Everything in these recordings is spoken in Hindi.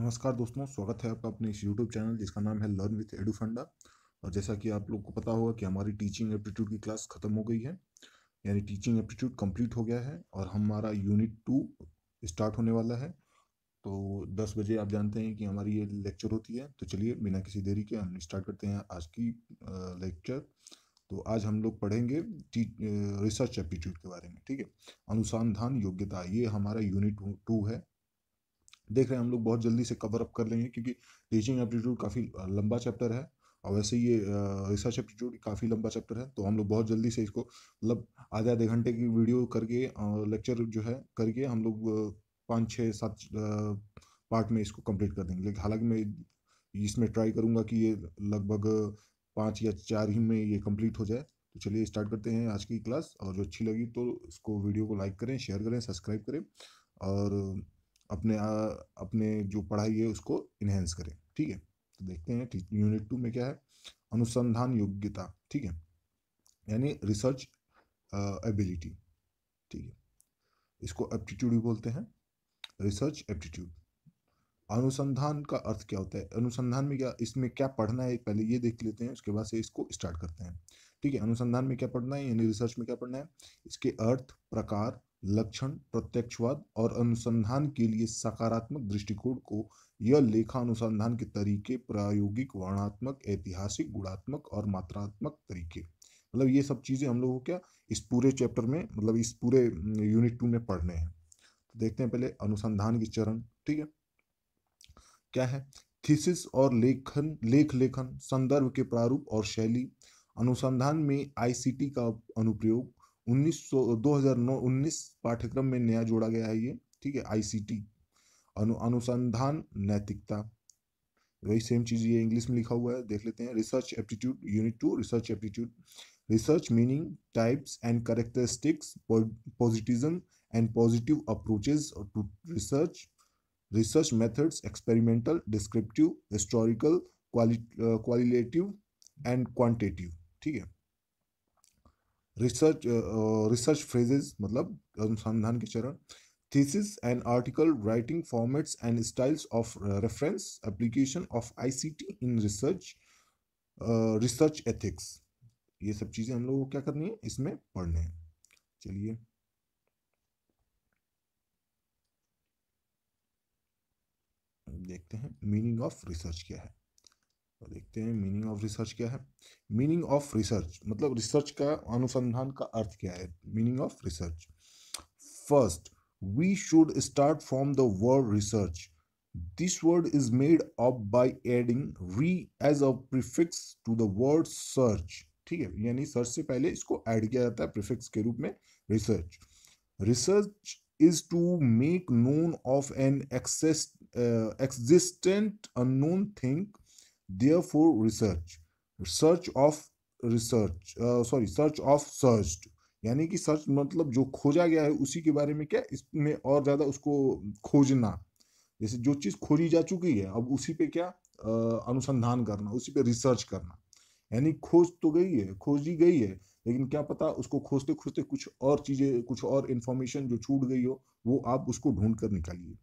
नमस्कार दोस्तों स्वागत है आपका अपने इस यूट्यूब चैनल जिसका नाम है लर्न विथ एडू फंडा और जैसा कि आप लोग को पता होगा कि हमारी टीचिंग एप्टीट्यूड की क्लास खत्म हो गई है यानी टीचिंग एप्टीट्यूड कंप्लीट हो गया है और हमारा यूनिट टू स्टार्ट होने वाला है तो दस बजे आप जानते हैं कि हमारी ये लेक्चर होती है तो चलिए बिना किसी देरी के हम स्टार्ट करते हैं आज की लेक्चर तो आज हम लोग पढ़ेंगे रिसर्च एप्टीट्यूड के बारे में ठीक है अनुसंधान योग्यता ये हमारा यूनिट टू है देख रहे हैं हम लोग बहुत जल्दी से कवर अप कर लेंगे क्योंकि टीचिंग एप्टीट्यूड काफ़ी लंबा चैप्टर है और वैसे ये रिसर्च एप्टीट्यूड काफ़ी लंबा चैप्टर है तो हम लोग बहुत जल्दी से इसको मतलब आधे आधे घंटे की वीडियो करके लेक्चर जो है करके हम लोग पाँच छः सात पार्ट में इसको कंप्लीट कर देंगे लेकिन हालांकि मैं इसमें ट्राई करूँगा कि ये लगभग पाँच या चार ही में ये कंप्लीट हो जाए तो चलिए स्टार्ट करते हैं आज की क्लास और जो अच्छी लगी तो इसको वीडियो को लाइक करें शेयर करें सब्सक्राइब करें और अपने आ, अपने जो पढ़ाई है उसको इन्हेंस करें ठीक है तो देखते हैं यूनिट टू में क्या है अनुसंधान योग्यता ठीक है यानी रिसर्च एबिलिटी ठीक है इसको एप्टीट्यूड भी बोलते हैं रिसर्च एप्टीट्यूड अनुसंधान का अर्थ क्या होता है अनुसंधान में क्या इसमें क्या पढ़ना है पहले ये देख लेते हैं उसके बाद से इसको स्टार्ट करते हैं ठीक है अनुसंधान में क्या पढ़ना है यानी रिसर्च में क्या पढ़ना है इसके अर्थ प्रकार लक्षण प्रत्यक्षवाद और अनुसंधान के लिए सकारात्मक दृष्टिकोण को यह लेखा अनुसंधान के तरीके प्रायोगिक वर्णात्मक ऐतिहासिक गुणात्मक और मात्रात्मक तरीके मतलब ये सब चीज़ें हम लोग को क्या इस पूरे चैप्टर में मतलब इस पूरे यूनिट टू में पढ़ने हैं तो देखते हैं पहले अनुसंधान के चरण ठीक है क्या है थीसिस और लेखन लेख लेखन संदर्भ के प्रारूप और शैली अनुसंधान में आईसीटी का अनुप्रयोग उन्नीस सौ दो हजार नौ उन्नीस पाठ्यक्रम में नया जोड़ा गया है ये ठीक है आईसीटी अनु अनुसंधान नैतिकता वही सेम चीज़ ये इंग्लिश में लिखा हुआ है देख लेते हैं research aptitude unit two research aptitude research meaning types and characteristics positivism and positive approaches to research research methods experimental descriptive historical qualitative and quantitative ठीक है रिसर्च रिसर्च फ्रेजेज मतलब अनुसंधान के चरण thesis and article writing formats and styles of reference application of ICT in research research ethics ये सब चीज़ें हम लोगों को क्या करनी है इसमें पढ़ने हैं चलिए देखते हैं मीनिंग ऑफ रिसर्च क्या है तो देखते हैं मीनिंग ऑफ रिसर्च क्या है मीनिंग ऑफ रिसर्च मतलब रिसर्च का अनुसंधान का अर्थ क्या है meaning of research first we should start from the word research this word is made up by adding re as a prefix to the word search ठीक है यानी सर्च से पहले इसको ऐड किया जाता है प्रीफिक्स के रूप में research research is to make known of an access existent unknown thing therefore research search of research sorry search of searched यानी कि सर्च मतलब जो खोजा गया है उसी के बारे में क्या इसमें और ज़्यादा उसको खोजना जैसे जो चीज़ खोजी जा चुकी है अब उसी पे क्या आ, अनुसंधान करना उसी पे रिसर्च करना यानी खोज तो गई है खोजी गई है लेकिन क्या पता उसको खोजते खोजते कुछ और चीज़ें कुछ और इन्फॉर्मेशन जो छूट गई हो वो आप उसको ढूंढ कर निकालिए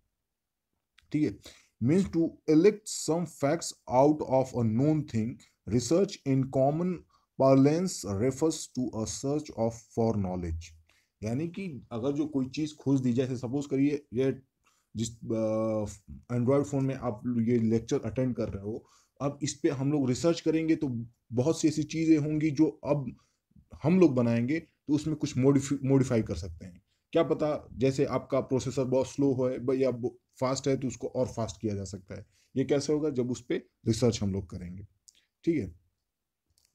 ठीक है means to elect some facts out of a known thing. Research in common parlance refers to a search of for knowledge. यानी कि अगर जो कोई चीज़ खोज दी जैसे सपोज करिए ये जिस एंड्रॉयड फ़ोन में आप ये लेक्चर अटेंड कर रहे हो अब इस पे हम लोग रिसर्च करेंगे तो बहुत सी ऐसी चीज़ें होंगी जो अब हम लोग बनाएंगे तो उसमें कुछ मोडिफाई कर सकते हैं क्या पता जैसे आपका प्रोसेसर बहुत स्लो है या फास्ट है तो उसको और फास्ट किया जा सकता है ये कैसे होगा जब उस पर रिसर्च हम लोग करेंगे ठीक है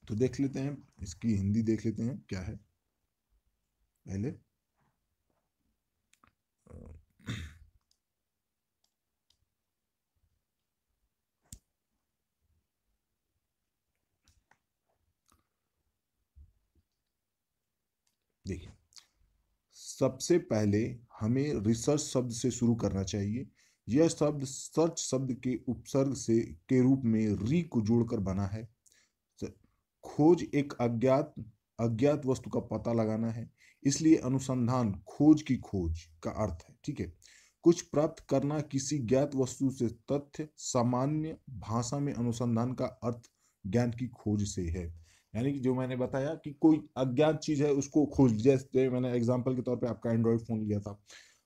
तो देख लेते हैं इसकी हिंदी देख लेते हैं क्या है पहले सबसे पहले हमें रिसर्च शब्द से शुरू करना चाहिए यह शब्द सर्च शब्द के उपसर्ग से के रूप में री को जोड़कर बना है खोज एक अज्ञात अज्ञात वस्तु का पता लगाना है इसलिए अनुसंधान खोज की खोज का अर्थ है ठीक है कुछ प्राप्त करना किसी ज्ञात वस्तु से तथ्य सामान्य भाषा में अनुसंधान का अर्थ ज्ञान की खोज से है यानी कि जो मैंने बताया कि कोई अज्ञात चीज़ है उसको खोज जैसे मैंने एग्जाम्पल के तौर पर आपका एंड्रॉयड फ़ोन लिया था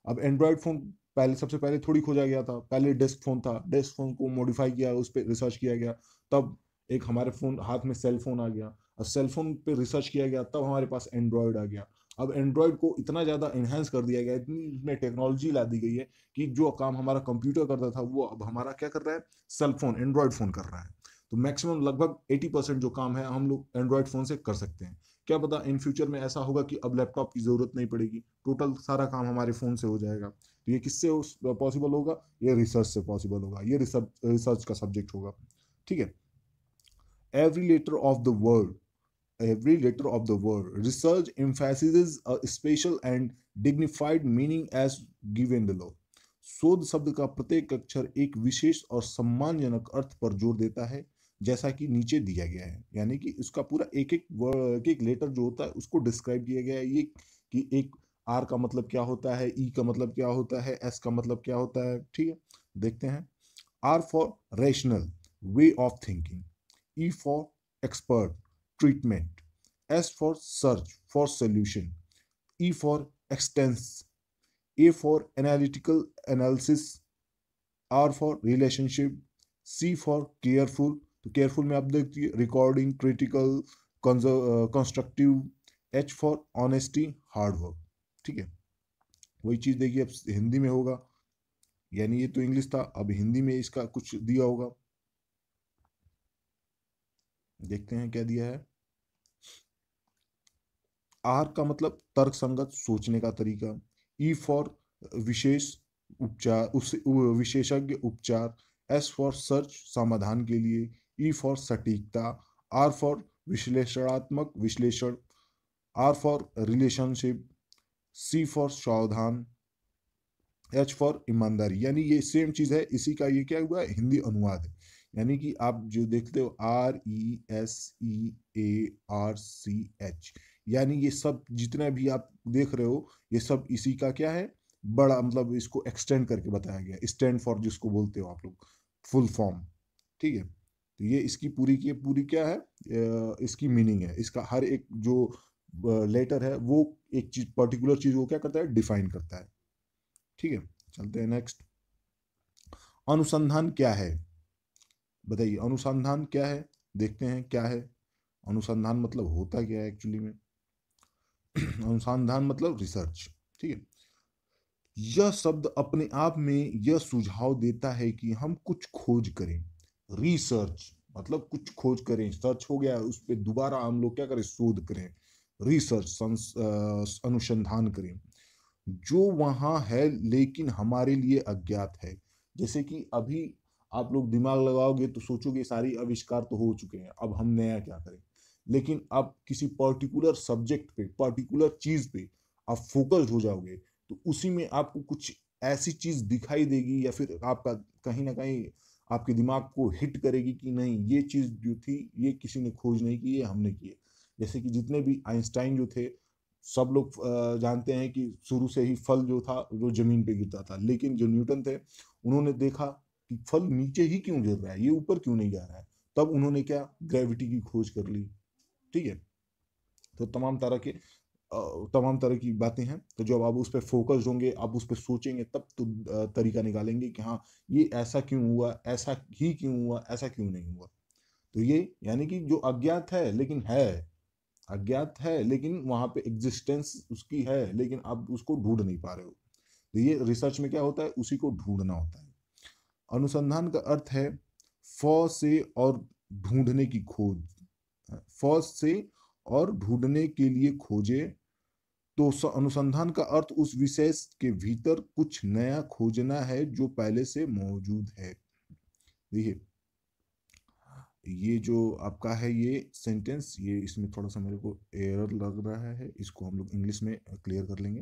अब एंड्रॉयड फ़ोन पहले सबसे पहले थोड़ी खोजा गया था पहले डेस्क फ़ोन था डेस्क फ़ोन को मॉडिफाई किया उस पर रिसर्च किया गया तब एक हमारे फ़ोन हाथ में सेल फ़ोन आ गया अब सेल फ़ोन पर रिसर्च किया गया तब हमारे पास एंड्रॉयड आ गया अब एंड्रॉयड को इतना ज़्यादा इन्हेंस कर दिया गया इतनी उसमें टेक्नोलॉजी ला दी गई है कि जो काम हमारा कंप्यूटर करता था वो अब हमारा क्या कर रहा है सेल फ़ोन एंड्रॉयड फ़ोन कर रहा है तो मैक्सिमम लगभग 80 परसेंट जो काम है हम लोग एंड्रॉयड फ़ोन से कर सकते हैं क्या पता इन फ्यूचर में ऐसा होगा कि अब लैपटॉप की ज़रूरत नहीं पड़ेगी टोटल सारा काम हमारे फ़ोन से हो जाएगा तो ये किससे पॉसिबल होगा ये रिसर्च से पॉसिबल होगा ये रिसर्च का सब्जेक्ट होगा ठीक है every letter of the world every letter of the world research emphasizes a special and dignified meaning as given below शोध शब्द का प्रत्येक अक्षर एक विशेष और सम्मानजनक अर्थ पर जोर देता है जैसा कि नीचे दिया गया है यानी कि इसका पूरा एक एक एक एक लेटर जो होता है उसको डिस्क्राइब किया गया है ये कि एक आर का मतलब क्या होता है ई e का मतलब क्या होता है एस का मतलब क्या होता है ठीक है देखते हैं R for rational way of thinking E for expert treatment S for search for solution E for exactness A for analytical analysis R for relationship C for careful तो केयरफुल में आप देखिए recording critical constructive H for honesty hard work ठीक है वही चीज़ देखिए अब हिंदी में होगा यानी ये तो इंग्लिश था अब हिंदी में इसका कुछ दिया होगा देखते हैं क्या दिया है आर का मतलब तर्क संगत सोचने का तरीका ई e फॉर विशेष उपचार उस विशेषज्ञ उपचार एस फॉर सर्च समाधान के लिए ई e फॉर सटीकता आर फॉर विश्लेषणात्मक विश्लेषण R for relationship C for सावधान एच फॉर ईमानदारी यानी ये सेम चीज़ है इसी का ये क्या हुआ हिंदी अनुवाद है यानी कि आप जो देखते हो R E S E A R C H यानी ये सब जितने भी आप देख रहे हो ये सब इसी का क्या है बड़ा मतलब इसको एक्सटेंड करके बताया गया स्टैंड फॉर जिसको बोलते हो आप लोग फुल फॉर्म ठीक है तो ये इसकी पूरी की पूरी क्या है इसकी मीनिंग है इसका हर एक जो लेटर है वो एक चीज पर्टिकुलर चीज को क्या करता है डिफाइन करता है ठीक है चलते हैं नेक्स्ट अनुसंधान क्या है बताइए अनुसंधान क्या है देखते हैं क्या है अनुसंधान मतलब होता क्या है एक्चुअली में अनुसंधान मतलब रिसर्च ठीक है यह शब्द अपने आप में यह सुझाव देता है कि हम कुछ खोज करें रिसर्च मतलब कुछ खोज करें सर्च हो गया उस पर दोबारा हम लोग क्या करें शोध करें रिसर्च अनुसंधान करें जो वहाँ है लेकिन हमारे लिए अज्ञात है जैसे कि अभी आप लोग दिमाग लगाओगे तो सोचोगे सारी आविष्कार तो हो चुके हैं अब हम नया क्या करें लेकिन आप किसी पर्टिकुलर सब्जेक्ट पे पर्टिकुलर चीज़ पे आप फोकस्ड हो जाओगे तो उसी में आपको कुछ ऐसी चीज़ दिखाई देगी या फिर आपका कहीं ना कहीं आपके दिमाग को हिट करेगी कि नहीं ये चीज़ जो थी ये किसी ने खोज नहीं की ये हमने की है जैसे कि जितने भी आइंस्टाइन जो थे सब लोग जानते हैं कि शुरू से ही फल जो था वो ज़मीन पे गिरता था लेकिन जो न्यूटन थे उन्होंने देखा कि फल नीचे ही क्यों गिर रहा है ये ऊपर क्यों नहीं जा रहा है तब उन्होंने क्या ग्रेविटी की खोज कर ली ठीक है तो तमाम तरह के तमाम तरह की बातें हैं तो जब आप उस पर फोकस्ड होंगे आप उस पर सोचेंगे तब तो तरीका निकालेंगे कि हाँ ये ऐसा क्यों हुआ ऐसा ही क्यों हुआ ऐसा क्यों नहीं हुआ तो ये यानी कि जो अज्ञात है लेकिन है अज्ञात है लेकिन वहाँ पे एग्जिस्टेंस उसकी है लेकिन आप उसको ढूंढ नहीं पा रहे हो तो ये रिसर्च में क्या होता है उसी को ढूंढना होता है अनुसंधान का अर्थ है फौ से और ढूंढने की खोज फौज से और ढूंढने के लिए खोजे तो अनुसंधान का अर्थ उस विशेष के भीतर कुछ नया खोजना है जो पहले से मौजूद है देखिए ये जो आपका है ये सेंटेंस ये इसमें थोड़ा सा मेरे को एरर लग रहा है इसको हम लोग इंग्लिश में क्लियर कर लेंगे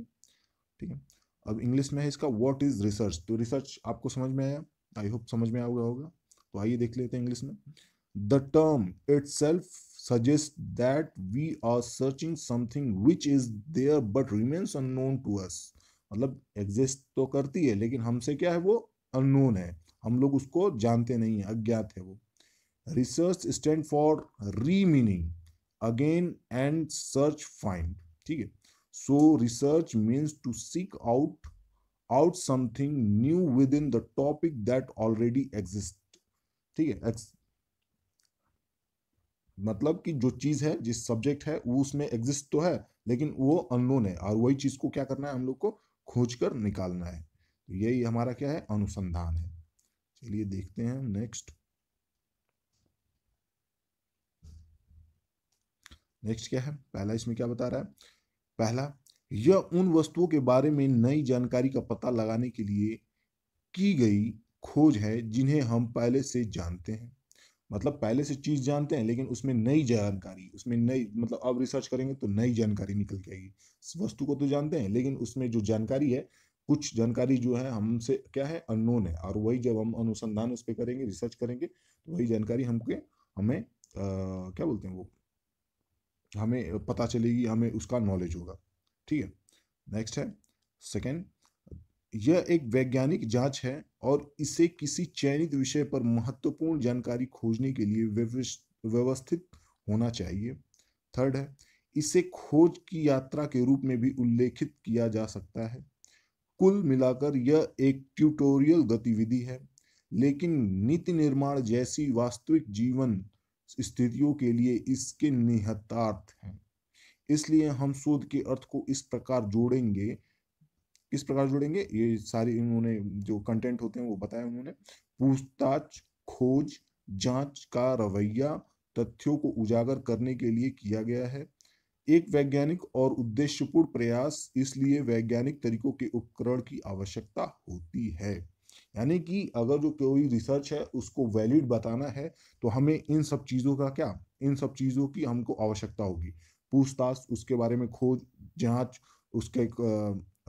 ठीक है अब इंग्लिश में है इसका व्हाट इज रिसर्च तो रिसर्च आपको समझ में आया आई होप समझ में आ गया होगा तो आइए देख लेते हैं इंग्लिश में the term itself suggests that we are searching something which is there but remains unknown to us मतलब एग्जिस्ट तो करती है लेकिन हमसे क्या है वो अननोन है हम लोग उसको जानते नहीं हैं अज्ञात है वो research stand for re meaning again and search find ठीक है so research means to seek out out something new within the topic that already exist ठीक है मतलब कि जो चीज़ है जिस सब्जेक्ट है वो उसमें एग्जिस्ट तो है लेकिन वो अननोन है और वही चीज़ को क्या करना है हम लोग को खोज कर निकालना है तो यही हमारा क्या है अनुसंधान है चलिए देखते हैं नेक्स्ट नेक्स्ट क्या है पहला इसमें क्या बता रहा है पहला यह उन वस्तुओं के बारे में नई जानकारी का पता लगाने के लिए की गई खोज है जिन्हें हम पहले से जानते हैं मतलब पहले से चीज़ जानते हैं लेकिन उसमें नई जानकारी उसमें नई मतलब अब रिसर्च करेंगे तो नई जानकारी निकल के आएगी वस्तु को तो जानते हैं लेकिन उसमें जो जानकारी है कुछ जानकारी जो है हमसे क्या है अननोन है और वही जब हम अनुसंधान उस पर करेंगे रिसर्च करेंगे तो वही जानकारी हमके हमें आ, क्या बोलते हैं वो हमें पता चलेगी हमें उसका नॉलेज होगा ठीक है नेक्स्ट है सेकेंड यह एक वैज्ञानिक जांच है और इसे किसी चयनित विषय पर महत्वपूर्ण जानकारी खोजने के लिए व्यवस्थित होना चाहिए थर्ड है इसे खोज की यात्रा के रूप में भी उल्लेखित किया जा सकता है कुल मिलाकर यह एक ट्यूटोरियल गतिविधि है लेकिन नीति निर्माण जैसी वास्तविक जीवन स्थितियों के लिए इसके निहतार्थ हैं इसलिए हम शोध के अर्थ को इस प्रकार जोड़ेंगे किस प्रकार जुड़ेंगे ये सारी उन्होंने जो कंटेंट होते हैं वो बताया उन्होंने पूछताछ खोज जांच का रवैया तथ्यों को उजागर करने के लिए किया गया है एक वैज्ञानिक और उद्देश्यपूर्ण प्रयास इसलिए वैज्ञानिक तरीकों के उपकरण की आवश्यकता होती है यानी कि अगर जो कोई रिसर्च है उसको वैलिड बताना है तो हमें इन सब चीज़ों का क्या इन सब चीज़ों की हमको आवश्यकता होगी पूछताछ उसके बारे में खोज जांच उसके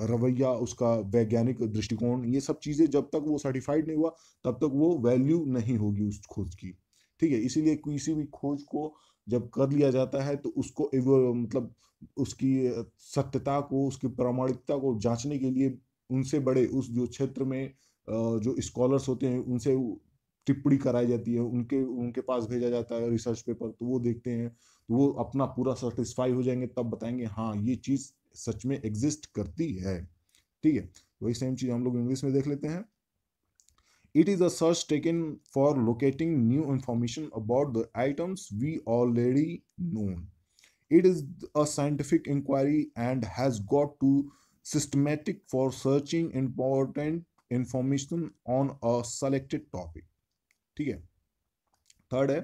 रवैया उसका वैज्ञानिक दृष्टिकोण ये सब चीज़ें जब तक वो सर्टिफाइड नहीं हुआ तब तक वो वैल्यू नहीं होगी उस खोज की ठीक है इसीलिए किसी भी खोज को जब कर लिया जाता है तो उसको मतलब उसकी सत्यता को उसकी प्रामाणिकता को जांचने के लिए उनसे बड़े उस जो क्षेत्र में जो स्कॉलर्स होते हैं उनसे टिप्पणी कराई जाती है उनके उनके पास भेजा जाता है रिसर्च पेपर तो वो देखते हैं तो वो अपना पूरा सेटिस्फाई हो जाएंगे तब बताएंगे हाँ ये चीज़ सच में एग्जिस्ट करती है ठीक है वही सेम चीज हम लोग इंग्लिश में देख लेते हैं it is a search tech for locating new information about the items we already known it is a scientific inquiry and has got to systematic for searching important information on a selected topic ठीक है थर्ड है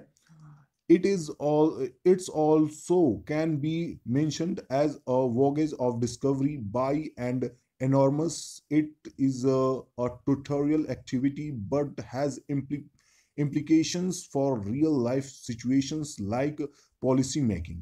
it is all it's also can be mentioned as a voyage of discovery by and enormous it is a, a tutorial activity but has impl implications for real life situations like policy making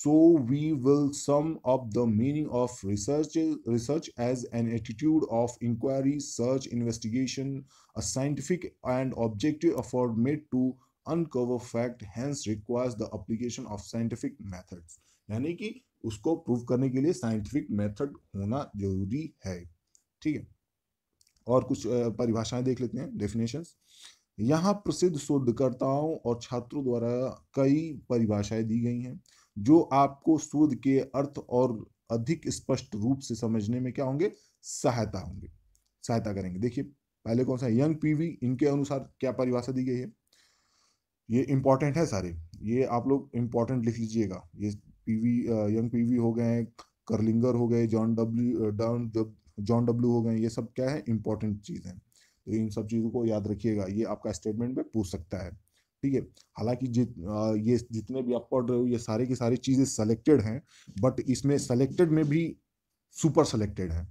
so we will sum up the meaning of research research as an attitude of inquiry search investigation a scientific and objective effort made to uncover fact hence requires the application of scientific methods यानी कि उसको प्रूव करने के लिए साइंटिफिक मेथड होना जरूरी है ठीक है और कुछ परिभाषाएं देख लेते हैं डेफिनेशन यहाँ प्रसिद्ध शोधकर्ताओं और छात्रों द्वारा कई परिभाषाएं दी गई हैं जो आपको शोध के अर्थ और अधिक स्पष्ट रूप से समझने में क्या होंगे सहायता होंगे सहायता करेंगे देखिए पहले कौन सा यंग पीवी इनके अनुसार क्या परिभाषा दी गई है ये इम्पॉर्टेंट है सारे ये आप लोग इम्पॉर्टेंट लिख लीजिएगा ये पीवी यंग पीवी हो गए करलिंगर हो गए John W Don John W हो गए ये सब क्या है इंपॉर्टेंट चीज़ है तो इन सब चीज़ों को याद रखिएगा ये आपका स्टेटमेंट में पूछ सकता है ठीक है हालांकि जित ये जितने भी आप पढ़ रहे हो ये सारे की सारी चीज़ें सेलेक्टेड हैं बट इसमें सेलेक्टेड में भी सुपर सेलेक्टेड है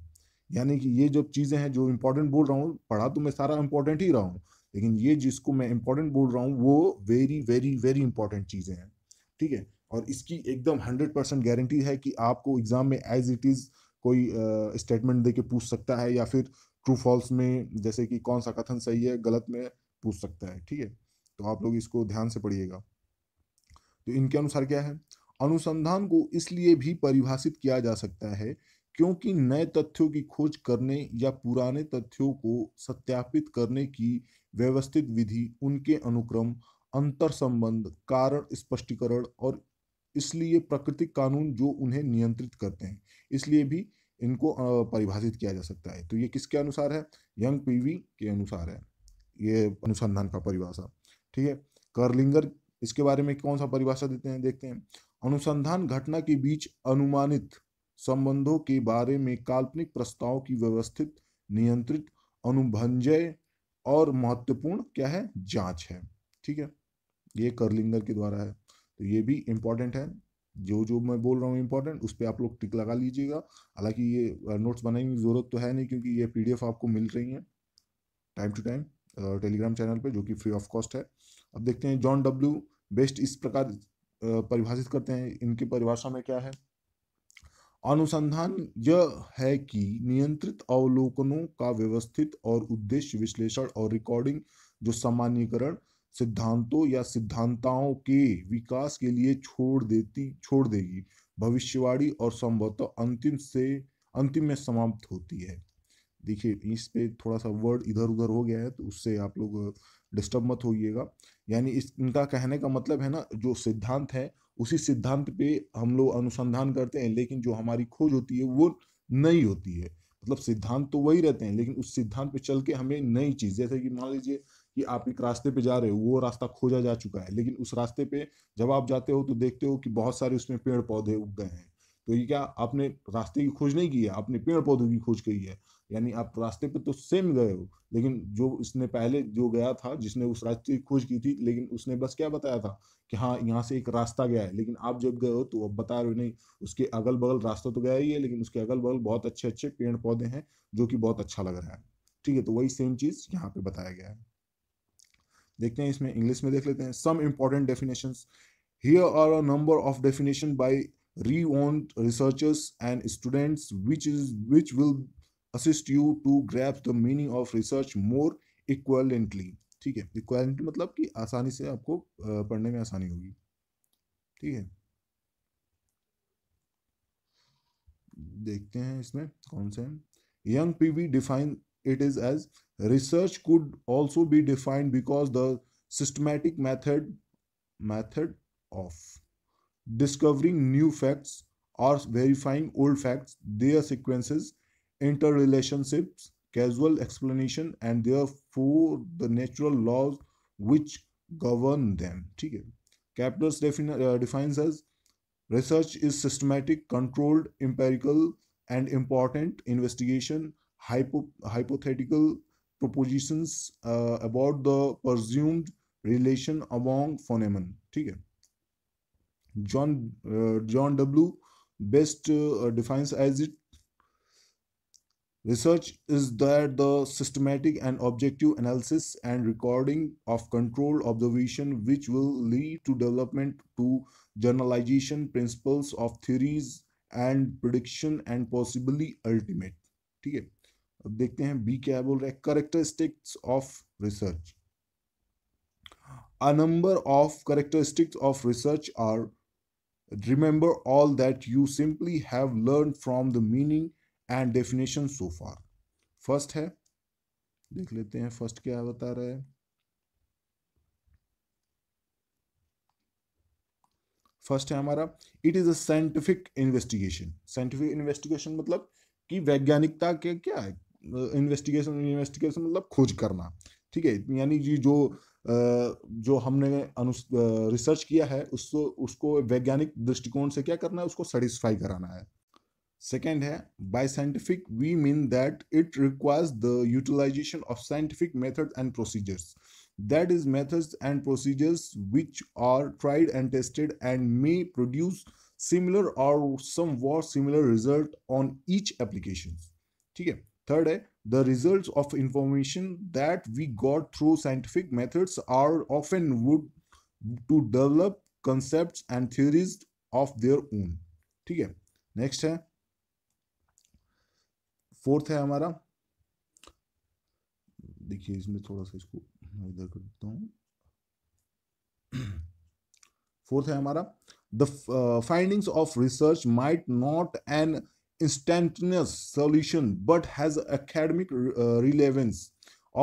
यानी कि ये जो चीज़ें हैं जो इम्पोर्टेंट बोल रहा हूँ पढ़ा तो मैं सारा इम्पोर्टेंट ही रहा हूँ लेकिन ये जिसको मैं इंपॉर्टेंट बोल रहा हूँ वो वेरी वेरी वेरी इंपॉर्टेंट चीज़ें हैं ठीक है और इसकी एकदम हंड्रेड परसेंट गारंटी है कि आपको एग्ज़ाम में एज इट इज़ कोई स्टेटमेंट uh, दे के पूछ सकता है या फिर ट्रू फॉल्स में जैसे कि कौन सा कथन सही है गलत में पूछ सकता है ठीक है तो आप लोग इसको ध्यान से पढ़िएगा तो इनके अनुसार क्या है अनुसंधान को इसलिए भी परिभाषित किया जा सकता है क्योंकि नए तथ्यों की खोज करने या पुराने तथ्यों को सत्यापित करने की व्यवस्थित विधि उनके अनुक्रम अंतर संबंध कारण स्पष्टीकरण और इसलिए प्राकृतिक कानून जो उन्हें नियंत्रित करते हैं इसलिए भी इनको परिभाषित किया जा सकता है तो ये किसके अनुसार है यंग पीवी के अनुसार है ये अनुसंधान का परिभाषा ठीक है करलिंगर इसके बारे में कौन सा परिभाषा देते हैं देखते हैं अनुसंधान घटना के बीच अनुमानित संबंधों के बारे में काल्पनिक प्रस्ताव की व्यवस्थित नियंत्रित अनुभंजय और महत्वपूर्ण क्या है जांच है ठीक है ये करलिंगर के द्वारा है तो ये भी इम्पोर्टेंट है जो जो मैं बोल रहा हूँ इम्पोर्टेंट उस पर आप लोग टिक लगा लीजिएगा हालांकि ये नोट्स बनाने की ज़रूरत तो है नहीं क्योंकि ये पीडीएफ आपको मिल रही है time to time Telegram channel पे जो कि फ्री ऑफ कॉस्ट है अब देखते हैं जॉन डब्ल्यू बेस्ट इस प्रकार परिभाषित करते हैं इनकी परिभाषा में क्या है अनुसंधान यह है कि नियंत्रित अवलोकनों का व्यवस्थित और उद्देश्य विश्लेषण और रिकॉर्डिंग जो सामान्यकरण सिद्धांतों या सिद्धांताओं के विकास के लिए छोड़ देती छोड़ देगी भविष्यवाणी और संभवतः अंतिम से अंतिम में समाप्त होती है देखिए इस पे थोड़ा सा वर्ड इधर उधर हो गया है तो उससे आप लोग डिस्टर्ब मत होइएगा यानी इस इनका कहने का मतलब है ना जो सिद्धांत है उसी सिद्धांत पे हम लोग अनुसंधान करते हैं लेकिन जो हमारी खोज होती है वो नई होती है मतलब सिद्धांत तो वही रहते हैं लेकिन उस सिद्धांत पे चल के हमें नई चीज जैसे कि मान लीजिए कि आप एक रास्ते पे जा रहे हो वो रास्ता खोजा जा चुका है लेकिन उस रास्ते पे जब आप जाते हो तो देखते हो कि बहुत सारे उसमें पेड़ पौधे उग गए हैं तो ये क्या आपने रास्ते की खोज नहीं की है आपने पेड़ पौधों की खोज की है यानी आप रास्ते पे तो सेम गए हो लेकिन जो इसने पहले जो गया था जिसने उस रास्ते की खोज की थी लेकिन उसने बस क्या बताया था कि हाँ यहाँ से एक रास्ता गया है लेकिन आप जब गए हो तो अब बता रहे हो नहीं उसके अगल बगल रास्ता तो गया ही है लेकिन उसके अगल बगल बहुत अच्छे अच्छे पेड़ पौधे हैं जो कि बहुत अच्छा लग रहा है ठीक है तो वही सेम चीज़ यहाँ पे बताया गया है देखते हैं इसमें इंग्लिश में देख लेते हैं some important definition here are a number of definition by re renowned researchers and students which is which will assist you to grasp the meaning of research more equivalently ठीक है इक्वलेंटली मतलब कि आसानी से आपको पढ़ने में आसानी होगी ठीक है देखते हैं इसमें कौन से Young P B define it is as research could also be defined because the systematic method method of discovering new facts और verifying old facts their sequences interrelationships, causal explanation, and therefore the natural laws which govern them. Capitals uh, defines as research is systematic, controlled, empirical, and important investigation, hypo hypothetical propositions uh, about the presumed relation among phenomena. ठीक John uh, John W. Best uh, defines as it Research is there the systematic and objective analysis and recording of controlled observation which will lead to development to generalization principles of theories and prediction and possibly ultimate ठीक है अब देखते हैं characteristics of बोल A है of characteristics of research are remember all that you simply have learned from the meaning and definition so far first है देख लेते हैं फर्स्ट क्या बता रहा है फर्स्ट है हमारा it is a scientific investigation scientific investigation मतलब कि वैज्ञानिकता के क्या है इन्वेस्टिगेशन इन्वेस्टिगेशन मतलब खोज करना ठीक है यानी कि जो जो हमने अनु रिसर्च किया है उसको उसको वैज्ञानिक दृष्टिकोण से क्या करना है उसको सेटिस्फाई कराना है Second by scientific, we mean that it requires the utilization of scientific methods and procedures. that is methods and procedures which are tried and tested and may produce similar or somewhat similar result on each application Third, the results of information that we got through scientific methods are often would to develop concepts and theories of their own ठीक फोर्थ है हमारा देखिए इसमें थोड़ा सा इसको इधर कर देता हूँ फोर्थ है हमारा the findings of research might not an instantaneous solution but has academic relevance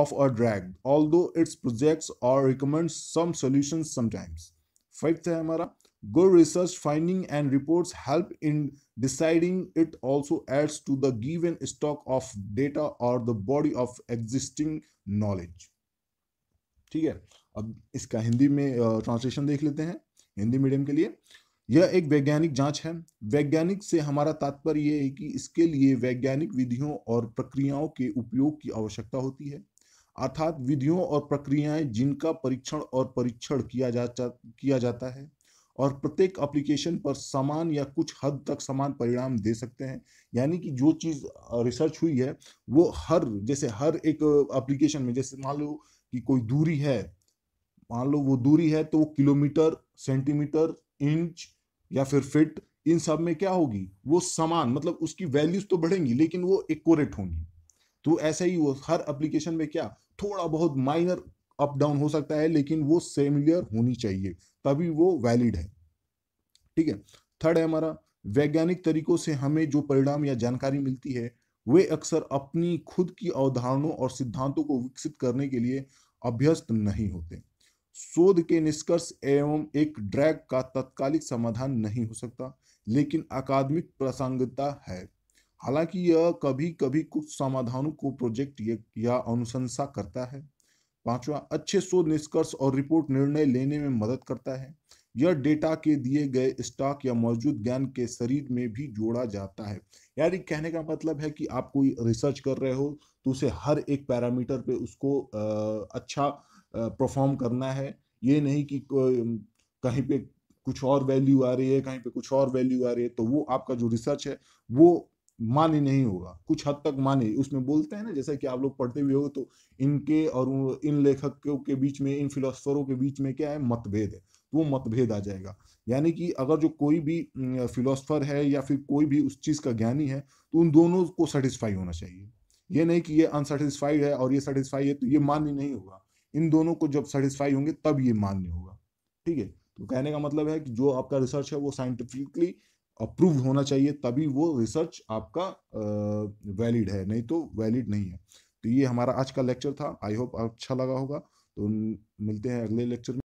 of a drag although its projects और recommend some solutions sometimes five है हमारा Good research finding and reports help in deciding it also adds to the given stock of data or the body of existing knowledge. ठीक है अब इसका हिंदी में ट्रांसलेशन देख लेते हैं हिंदी मीडियम के लिए यह एक वैज्ञानिक जांच है वैज्ञानिक से हमारा तात्पर्य यह है कि इसके लिए वैज्ञानिक विधियों और प्रक्रियाओं के उपयोग की आवश्यकता होती है अर्थात विधियों और प्रक्रियाएं जिनका परीक्षण और परीक्षण किया जा किया जाता है और प्रत्येक एप्लीकेशन पर समान या कुछ हद तक समान परिणाम दे सकते हैं यानी कि जो चीज़ रिसर्च हुई है वो हर जैसे हर एक एप्लीकेशन में जैसे मान लो कि कोई दूरी है मान लो वो दूरी है तो वो किलोमीटर सेंटीमीटर इंच या फिर फिट इन सब में क्या होगी वो समान मतलब उसकी वैल्यूज तो बढ़ेंगी लेकिन वो एकोरेट होंगी तो ऐसे ही वो हर एप्लीकेशन में क्या थोड़ा बहुत माइनर अप डाउन हो सकता है लेकिन वो सेमिलियर होनी चाहिए तभी वो वैलिड है ठीक है थर्ड है हमारा वैज्ञानिक तरीकों से हमें जो परिणाम या जानकारी मिलती है वे अक्सर अपनी खुद की अवधारणों और सिद्धांतों को विकसित करने के लिए अभ्यस्त नहीं होते शोध के निष्कर्ष एवं एक ड्रैग का तत्कालिक समाधान नहीं हो सकता लेकिन अकादमिक प्रासंगिकता है हालांकि यह कभी कभी कुछ समाधानों को प्रोजेक्ट या अनुशंसा करता है पांचवा अच्छे शोध निष्कर्ष और रिपोर्ट निर्णय लेने में मदद करता है यह डेटा के दिए गए स्टॉक या मौजूद ज्ञान के शरीर में भी जोड़ा जाता है यानी कहने का मतलब है कि आप कोई रिसर्च कर रहे हो तो उसे हर एक पैरामीटर पे उसको आ, अच्छा परफॉर्म करना है ये नहीं कि कहीं पे कुछ और वैल्यू आ रही है कहीं पे कुछ और वैल्यू आ रही है तो वो आपका जो रिसर्च है वो मान्य नहीं होगा कुछ हद तक मान्य उसमें बोलते हैं ना जैसा कि आप लोग पढ़ते भी हो तो इनके और इन लेखकों के बीच में इन फिलोसफरों के बीच में क्या है मतभेद है तो वो मतभेद आ जाएगा यानी कि अगर जो कोई भी फिलोसफर है या फिर कोई भी उस चीज़ का ज्ञानी है तो उन दोनों को सेटिस्फाई होना चाहिए ये नहीं कि ये अनसेटिस्फाइड है और ये सेटिस्फाई है तो ये मान्य नहीं होगा इन दोनों को जब सेटिस्फाई होंगे तब ये मान्य होगा ठीक है तो कहने का मतलब है कि जो आपका रिसर्च है वो साइंटिफिकली अप्रूव होना चाहिए तभी वो रिसर्च आपका वैलिड है नहीं तो वैलिड नहीं है तो ये हमारा आज का लेक्चर था आई होप अच्छा लगा होगा तो मिलते हैं अगले लेक्चर में